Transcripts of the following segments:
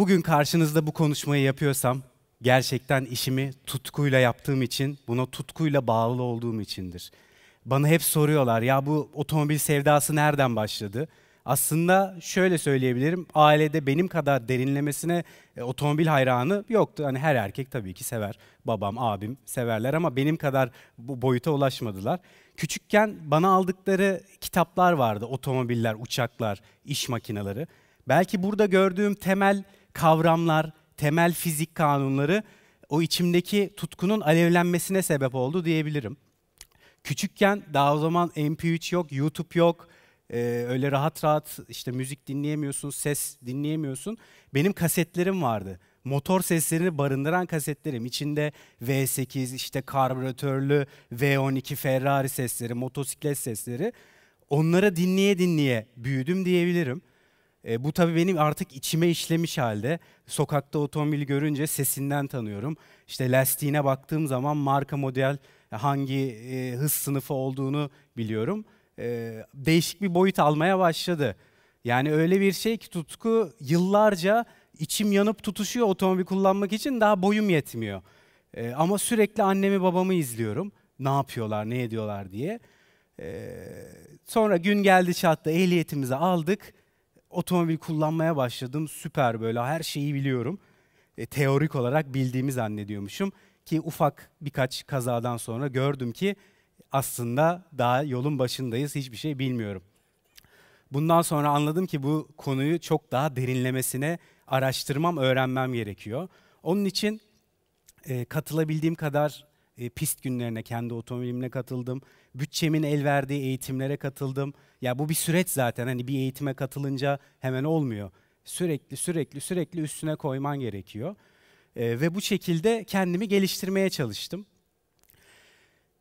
Bugün karşınızda bu konuşmayı yapıyorsam gerçekten işimi tutkuyla yaptığım için, buna tutkuyla bağlı olduğum içindir. Bana hep soruyorlar ya bu otomobil sevdası nereden başladı? Aslında şöyle söyleyebilirim. Ailede benim kadar derinlemesine e, otomobil hayranı yoktu. Hani her erkek tabii ki sever. Babam, abim severler ama benim kadar bu boyuta ulaşmadılar. Küçükken bana aldıkları kitaplar vardı. Otomobiller, uçaklar, iş makineleri. Belki burada gördüğüm temel kavramlar, temel fizik kanunları o içimdeki tutkunun alevlenmesine sebep oldu diyebilirim. Küçükken daha o zaman MP3 yok, YouTube yok. Ee, öyle rahat rahat işte müzik dinleyemiyorsun, ses dinleyemiyorsun. Benim kasetlerim vardı. Motor seslerini barındıran kasetlerim. İçinde V8, işte karbüratörlü V12 Ferrari sesleri, motosiklet sesleri. Onları dinleye dinleye büyüdüm diyebilirim. E, bu tabii benim artık içime işlemiş halde. Sokakta otomobil görünce sesinden tanıyorum. İşte lastiğine baktığım zaman marka model hangi e, hız sınıfı olduğunu biliyorum. E, değişik bir boyut almaya başladı. Yani öyle bir şey ki tutku yıllarca içim yanıp tutuşuyor otomobil kullanmak için daha boyum yetmiyor. E, ama sürekli annemi babamı izliyorum. Ne yapıyorlar, ne ediyorlar diye. E, sonra gün geldi çattı, ehliyetimizi aldık otomobil kullanmaya başladım. Süper böyle her şeyi biliyorum. E, teorik olarak bildiğimi zannediyormuşum. Ki ufak birkaç kazadan sonra gördüm ki aslında daha yolun başındayız hiçbir şey bilmiyorum. Bundan sonra anladım ki bu konuyu çok daha derinlemesine araştırmam, öğrenmem gerekiyor. Onun için e, katılabildiğim kadar e, pist günlerine kendi otomobilimle katıldım. Bütçemin el verdiği eğitimlere katıldım. Ya bu bir süreç zaten hani bir eğitime katılınca hemen olmuyor. Sürekli sürekli sürekli üstüne koyman gerekiyor. E, ve bu şekilde kendimi geliştirmeye çalıştım.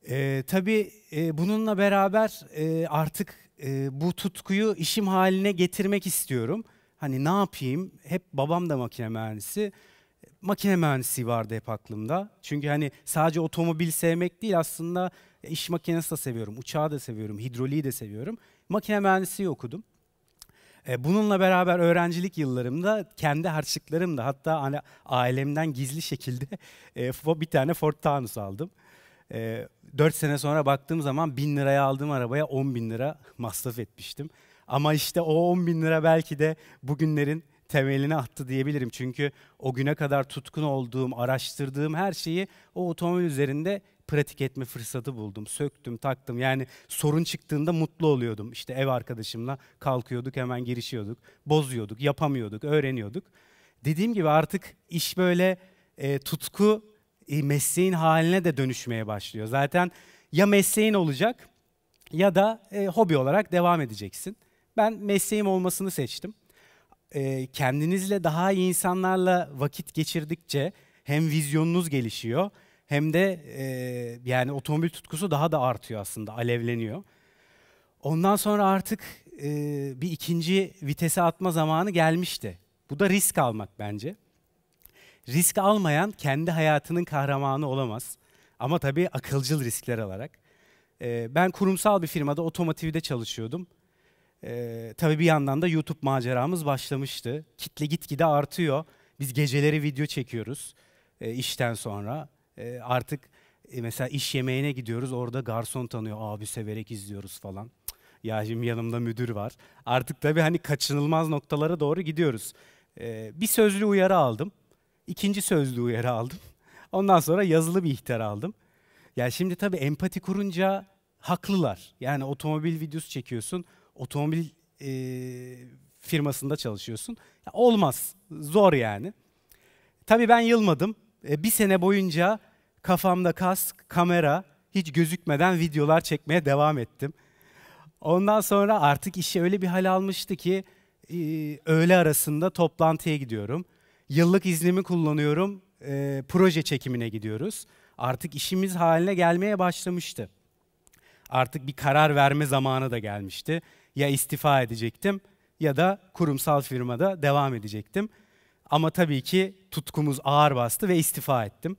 E, tabii e, bununla beraber e, artık e, bu tutkuyu işim haline getirmek istiyorum. Hani ne yapayım? Hep babam da makine mühendisi makine Mühendisi vardı hep aklımda. Çünkü hani sadece otomobil sevmek değil aslında iş makinesi de seviyorum, uçağı da seviyorum, hidroliği de seviyorum. Makine Mühendisi okudum. E, bununla beraber öğrencilik yıllarımda kendi harçlıklarımda hatta hani ailemden gizli şekilde e, bir tane Ford Taunus aldım. 4 e, sene sonra baktığım zaman 1000 liraya aldığım arabaya 10 bin lira masraf etmiştim. Ama işte o 10 bin lira belki de bugünlerin temelini attı diyebilirim. Çünkü o güne kadar tutkun olduğum, araştırdığım her şeyi o otomobil üzerinde pratik etme fırsatı buldum. Söktüm, taktım. Yani sorun çıktığında mutlu oluyordum. İşte ev arkadaşımla kalkıyorduk, hemen girişiyorduk. Bozuyorduk, yapamıyorduk, öğreniyorduk. Dediğim gibi artık iş böyle e, tutku e, mesleğin haline de dönüşmeye başlıyor. Zaten ya mesleğin olacak ya da e, hobi olarak devam edeceksin. Ben mesleğim olmasını seçtim e, kendinizle daha iyi insanlarla vakit geçirdikçe hem vizyonunuz gelişiyor hem de e, yani otomobil tutkusu daha da artıyor aslında, alevleniyor. Ondan sonra artık e, bir ikinci vitese atma zamanı gelmişti. Bu da risk almak bence. Risk almayan kendi hayatının kahramanı olamaz. Ama tabii akılcıl riskler alarak. E, ben kurumsal bir firmada otomotivde çalışıyordum. Ee, tabii bir yandan da YouTube maceramız başlamıştı. Kitle gitgide artıyor. Biz geceleri video çekiyoruz e, işten sonra. E, artık e, mesela iş yemeğine gidiyoruz. Orada garson tanıyor. Abi severek izliyoruz falan. Ya şimdi yanımda müdür var. Artık tabii hani kaçınılmaz noktalara doğru gidiyoruz. E, bir sözlü uyarı aldım. İkinci sözlü uyarı aldım. Ondan sonra yazılı bir ihtar aldım. Ya şimdi tabii empati kurunca haklılar. Yani otomobil videosu çekiyorsun otomobil e, firmasında çalışıyorsun. Ya olmaz, zor yani. Tabii ben yılmadım. E, bir sene boyunca kafamda kask, kamera, hiç gözükmeden videolar çekmeye devam ettim. Ondan sonra artık işi öyle bir hal almıştı ki e, öğle arasında toplantıya gidiyorum. Yıllık iznimi kullanıyorum, e, proje çekimine gidiyoruz. Artık işimiz haline gelmeye başlamıştı. Artık bir karar verme zamanı da gelmişti ya istifa edecektim ya da kurumsal firmada devam edecektim. Ama tabii ki tutkumuz ağır bastı ve istifa ettim.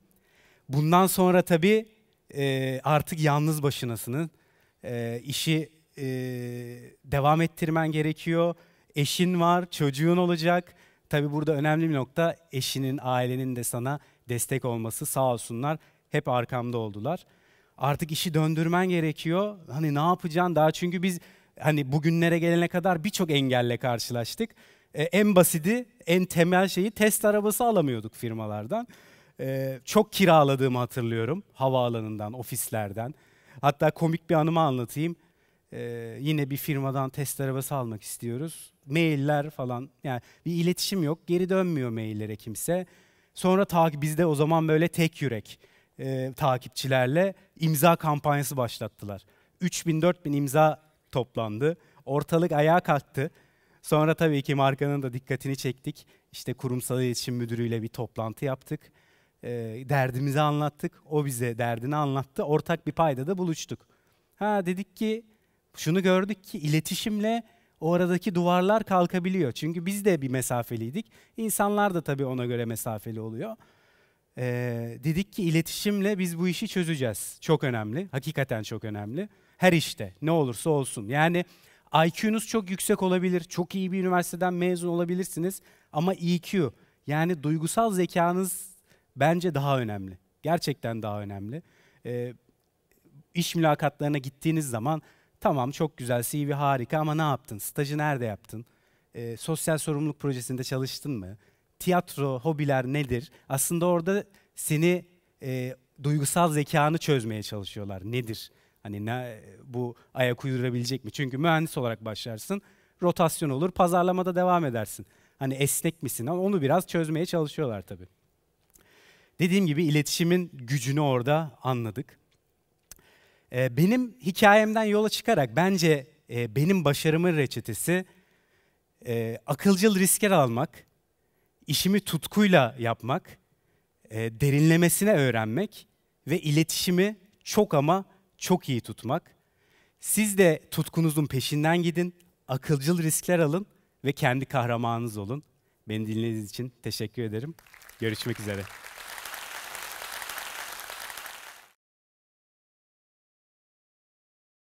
Bundan sonra tabii e, artık yalnız başınasının E, işi e, devam ettirmen gerekiyor. Eşin var, çocuğun olacak. Tabii burada önemli bir nokta eşinin, ailenin de sana destek olması sağ olsunlar. Hep arkamda oldular. Artık işi döndürmen gerekiyor. Hani ne yapacaksın daha çünkü biz hani bugünlere gelene kadar birçok engelle karşılaştık. E, en basidi, en temel şeyi test arabası alamıyorduk firmalardan. E, çok kiraladığımı hatırlıyorum havaalanından, ofislerden. Hatta komik bir anımı anlatayım. E, yine bir firmadan test arabası almak istiyoruz. Mailler falan yani bir iletişim yok. Geri dönmüyor maillere kimse. Sonra takip bizde o zaman böyle tek yürek e, takipçilerle imza kampanyası başlattılar. 3000-4000 imza toplandı. Ortalık ayağa kalktı. Sonra tabii ki markanın da dikkatini çektik. İşte kurumsal iletişim müdürüyle bir toplantı yaptık. E, derdimizi anlattık. O bize derdini anlattı. Ortak bir payda da buluştuk. Ha dedik ki şunu gördük ki iletişimle o aradaki duvarlar kalkabiliyor. Çünkü biz de bir mesafeliydik. İnsanlar da tabii ona göre mesafeli oluyor. Ee, dedik ki iletişimle biz bu işi çözeceğiz. Çok önemli. Hakikaten çok önemli her işte ne olursa olsun. Yani IQ'nuz çok yüksek olabilir, çok iyi bir üniversiteden mezun olabilirsiniz ama EQ yani duygusal zekanız bence daha önemli. Gerçekten daha önemli. Ee, iş mülakatlarına gittiğiniz zaman tamam çok güzel CV harika ama ne yaptın? Stajı nerede yaptın? Ee, sosyal sorumluluk projesinde çalıştın mı? Tiyatro, hobiler nedir? Aslında orada seni e, duygusal zekanı çözmeye çalışıyorlar. Nedir? Hani ne, bu ayak uydurabilecek mi? Çünkü mühendis olarak başlarsın, rotasyon olur, pazarlamada devam edersin. Hani esnek misin? onu biraz çözmeye çalışıyorlar tabii. Dediğim gibi iletişimin gücünü orada anladık. Ee, benim hikayemden yola çıkarak bence e, benim başarımın reçetesi e, akılcıl riskler almak, işimi tutkuyla yapmak, e, derinlemesine öğrenmek ve iletişimi çok ama çok iyi tutmak. Siz de tutkunuzun peşinden gidin, akılcıl riskler alın ve kendi kahramanınız olun. Beni dinlediğiniz için teşekkür ederim. Görüşmek üzere.